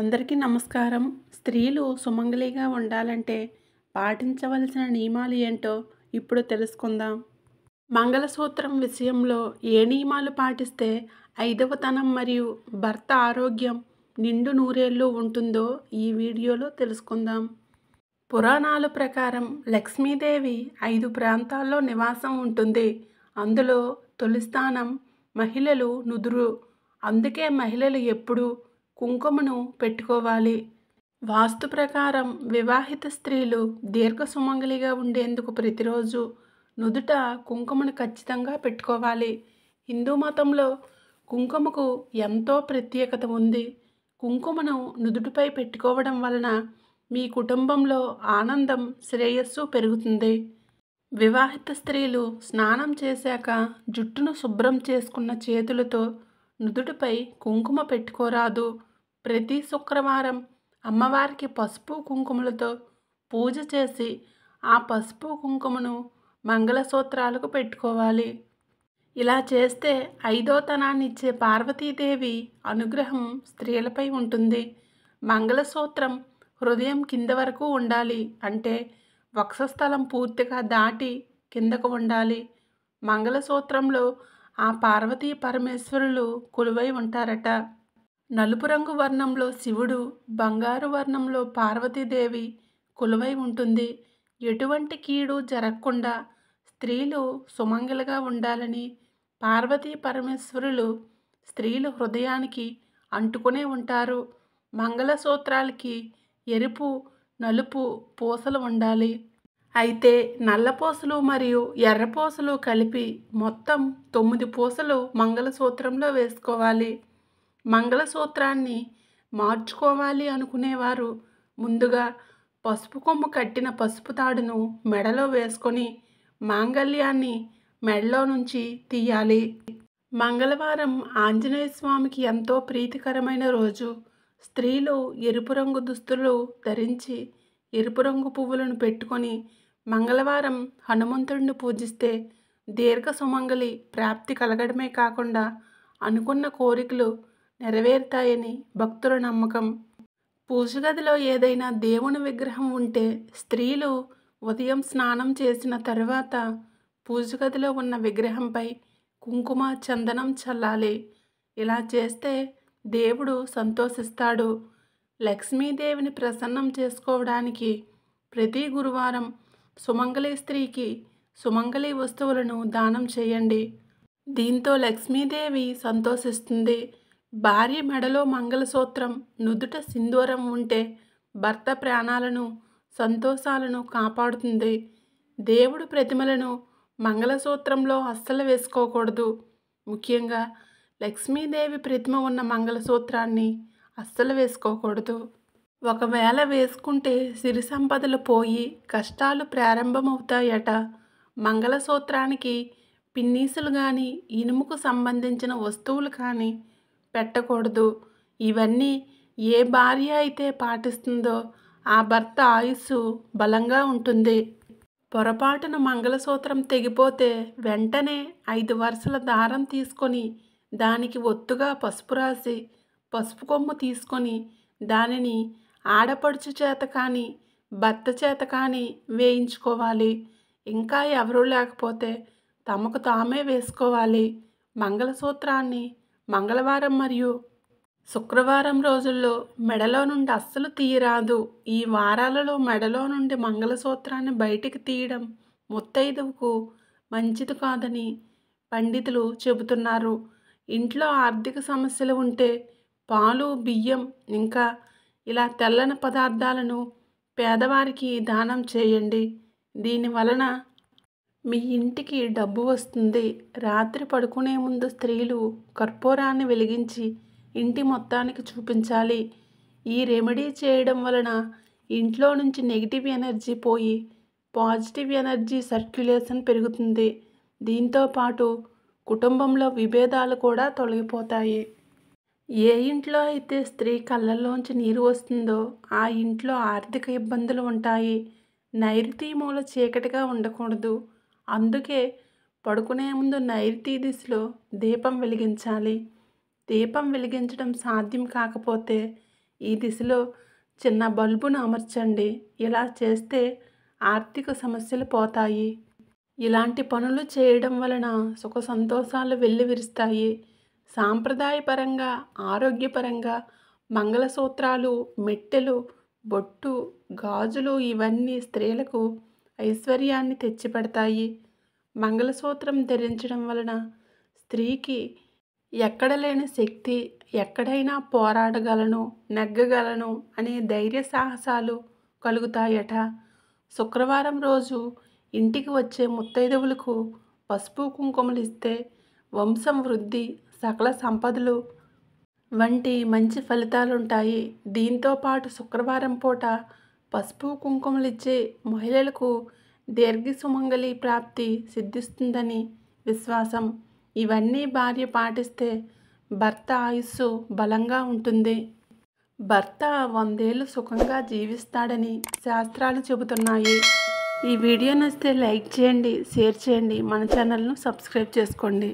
అందరికీ నమస్కారం స్త్రీలు సుమంగళిగా ఉండాలంటే పాటించవలసిన నియమాలు ఏంటో ఇప్పుడు తెలుసుకుందాం మంగళసూత్రం విషయంలో ఏ నియమాలు పాటిస్తే ఐదవతనం మరియు భర్త ఆరోగ్యం నిండు నూరేళ్ళు ఉంటుందో ఈ వీడియోలో తెలుసుకుందాం పురాణాల ప్రకారం లక్ష్మీదేవి ఐదు ప్రాంతాల్లో నివాసం ఉంటుంది అందులో తొలి స్థానం మహిళలు నుదురు అందుకే మహిళలు ఎప్పుడూ కుంకుమను పెట్టుకోవాలి వాస్తు ప్రకారం వివాహిత స్త్రీలు దీర్ఘ సుమంగలిగా ఉండేందుకు ప్రతిరోజు నుదుట కుంకుమను ఖచ్చితంగా పెట్టుకోవాలి హిందూ మతంలో కుంకుమకు ఎంతో ప్రత్యేకత ఉంది కుంకుమను నుదుటిపై పెట్టుకోవడం వలన మీ కుటుంబంలో ఆనందం శ్రేయస్సు పెరుగుతుంది వివాహిత స్త్రీలు స్నానం చేశాక జుట్టును శుభ్రం చేసుకున్న చేతులతో నుదుటిపై కుంకుమ పెట్టుకోరాదు ప్రతి శుక్రవారం అమ్మవారికి పసుపు కుంకుమలతో పూజ చేసి ఆ పసుపు కుంకుమను మంగళసూత్రాలకు పెట్టుకోవాలి ఇలా చేస్తే ఐదో తనాన్ని ఇచ్చే పార్వతీదేవి అనుగ్రహం స్త్రీలపై ఉంటుంది మంగళసూత్రం హృదయం కింద వరకు ఉండాలి అంటే వక్షస్థలం పూర్తిగా దాటి కిందకు ఉండాలి మంగళసూత్రంలో ఆ పార్వతీ పరమేశ్వరులు కొలువై ఉంటారట నలుపు రంగు వర్ణంలో శివుడు బంగారు వర్ణంలో పార్వతీదేవి కొలువై ఉంటుంది ఎటువంటి కీడు జరగకుండా స్త్రీలు సుమంగలుగా ఉండాలని పార్వతీ పరమేశ్వరులు స్త్రీలు హృదయానికి అంటుకునే ఉంటారు మంగళసూత్రాలకి ఎరుపు నలుపు పూసలు ఉండాలి అయితే నల్లపూసలు మరియు ఎర్రపూసలు కలిపి మొత్తం తొమ్మిది పూసలు మంగళసూత్రంలో వేసుకోవాలి మంగళసూత్రాన్ని మార్చుకోవాలి అనుకునేవారు ముందుగా పసుపు కొమ్ము కట్టిన పసుపు తాడును మెడలో వేసుకొని మాంగళ్యాన్ని మెడలో నుంచి తీయాలి మంగళవారం ఆంజనేయ స్వామికి ఎంతో ప్రీతికరమైన రోజు స్త్రీలు ఎరుపు రంగు దుస్తులు ధరించి ఎరుపు రంగు పువ్వులను పెట్టుకొని మంగళవారం హనుమంతుడిని పూజిస్తే దీర్ఘ సుమంగలి ప్రాప్తి కలగడమే కాకుండా అనుకున్న కోరికలు నెరవేరుతాయని భక్తుల నమ్మకం పూజగదిలో ఏదైనా దేవుని విగ్రహం ఉంటే స్త్రీలు ఉదయం స్నానం చేసిన తర్వాత పూజగదిలో ఉన్న విగ్రహంపై కుంకుమ చందనం చల్లాలి ఇలా చేస్తే దేవుడు సంతోషిస్తాడు లక్ష్మీదేవిని ప్రసన్నం చేసుకోవడానికి ప్రతి గురువారం సుమంగళి స్త్రీకి సుమంగళి వస్తువులను దానం చేయండి దీంతో లక్ష్మీదేవి సంతోషిస్తుంది భార్య మెడలో మంగళసూత్రం నుదుట సింధూరం ఉంటే భర్త ప్రాణాలను సంతోషాలను కాపాడుతుంది దేవుడు ప్రతిమలను మంగళసూత్రంలో అస్సలు వేసుకోకూడదు ముఖ్యంగా లక్ష్మీదేవి ప్రతిమ ఉన్న మంగళసూత్రాన్ని అస్సలు వేసుకోకూడదు ఒకవేళ వేసుకుంటే సిరి సంపదలు పోయి కష్టాలు ప్రారంభమవుతాయట మంగళసూత్రానికి పిన్నీసులు కానీ ఇనుముకు సంబంధించిన వస్తువులు కానీ పెట్టకూడదు ఇవన్నీ ఏ భార్య అయితే పాటిస్తుందో ఆ భర్త ఆయుస్సు బలంగా ఉంటుంది పొరపాటున మంగళసూత్రం తెగిపోతే వెంటనే ఐదు వరుసల దారం తీసుకొని దానికి ఒత్తుగా పసుపు రాసి పసుపు కొమ్ము తీసుకొని దానిని ఆడపడుచు చేత కానీ భర్త చేత కానీ వేయించుకోవాలి ఇంకా ఎవరూ లేకపోతే తమకు తామే వేసుకోవాలి మంగళసూత్రాన్ని మంగళవారం మరియు శుక్రవారం రోజుల్లో మెడలో నుండి అస్సలు తీయరాదు ఈ వారాలలో మెడలో నుండి మంగళసూత్రాన్ని బయటికి తీయడం ముత్తైదువుకు మంచిది కాదని పండితులు చెబుతున్నారు ఇంట్లో ఆర్థిక సమస్యలు ఉంటే పాలు బియ్యం ఇంకా ఇలా తెల్లని పదార్థాలను పేదవారికి దానం చేయండి దీని వలన మీ ఇంటికి డబ్బు వస్తుంది రాత్రి పడుకునే ముందు స్త్రీలు కర్పూరాన్ని వెలిగించి ఇంటి మొత్తానికి చూపించాలి ఈ రెమెడీ చేయడం వలన ఇంట్లో నుంచి నెగిటివ్ ఎనర్జీ పోయి పాజిటివ్ ఎనర్జీ సర్క్యులేషన్ పెరుగుతుంది దీంతో పాటు కుటుంబంలో విభేదాలు కూడా తొలగిపోతాయి ఏ ఇంట్లో అయితే స్త్రీ కళ్ళల్లోంచి నీరు వస్తుందో ఆ ఇంట్లో ఆర్థిక ఇబ్బందులు ఉంటాయి నైరుతి మూల చీకటిగా ఉండకూడదు అందుకే పడుకునే ముందు నైరుతి దిశలో దీపం వెలిగించాలి దీపం వెలిగించడం సాధ్యం కాకపోతే ఈ దిశలో చిన్న బల్బును అమర్చండి ఇలా చేస్తే ఆర్థిక సమస్యలు పోతాయి ఇలాంటి పనులు చేయడం వలన సుఖ సంతోషాలు వెల్లివిరుస్తాయి సాంప్రదాయపరంగా ఆరోగ్యపరంగా మంగళసూత్రాలు మెట్టెలు బొట్టు గాజులు ఇవన్నీ స్త్రీలకు ఐశ్వర్యాన్ని తెచ్చిపెడతాయి మంగళసూత్రం ధరించడం వలన స్త్రీకి ఎక్కడ లేని శక్తి ఎక్కడైనా పోరాడగలను నెగ్గగలను అనే ధైర్య సాహసాలు కలుగుతాయట శుక్రవారం రోజు ఇంటికి వచ్చే ముత్తైదవులకు పసుపు కుంకుమలు ఇస్తే వంశం వృద్ధి సకల సంపదలు వంటి మంచి ఫలితాలుంటాయి దీంతోపాటు శుక్రవారం పూట పసుపు కుంకుమలు ఇచ్చే మహిళలకు దీర్ఘ సుమంగళి ప్రాప్తి సిద్ధిస్తుందని విశ్వాసం ఇవన్నీ భార్య పాటిస్తే భర్త ఆయుస్సు బలంగా ఉంటుంది భర్త వందేళ్ళు సుఖంగా జీవిస్తాడని శాస్త్రాలు చెబుతున్నాయి ఈ వీడియో నచ్చితే లైక్ చేయండి షేర్ చేయండి మన ఛానల్ను సబ్స్క్రైబ్ చేసుకోండి